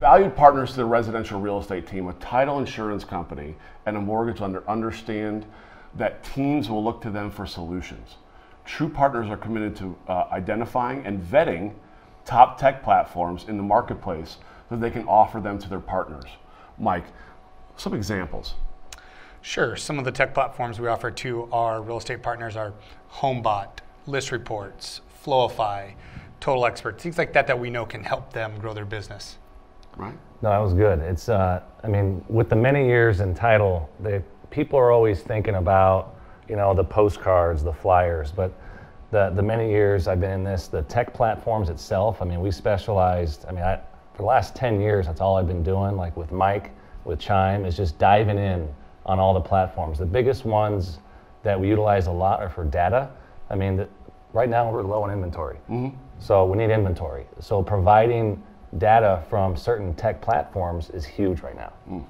Valued partners to the residential real estate team, a title insurance company, and a mortgage lender understand that teams will look to them for solutions. True partners are committed to uh, identifying and vetting top tech platforms in the marketplace so they can offer them to their partners. Mike, some examples. Sure. Some of the tech platforms we offer to our real estate partners are HomeBot, List Reports, Flowify, Total Experts, things like that that we know can help them grow their business right? No, that was good. It's, uh, I mean, with the many years in title, the people are always thinking about, you know, the postcards, the flyers, but the the many years I've been in this, the tech platforms itself. I mean, we specialized. I mean, I, for the last ten years, that's all I've been doing. Like with Mike, with Chime, is just diving in on all the platforms. The biggest ones that we utilize a lot are for data. I mean, the, right now we're low in inventory, mm-hmm. so we need inventory. So providing data from certain tech platforms is huge right now. Mm.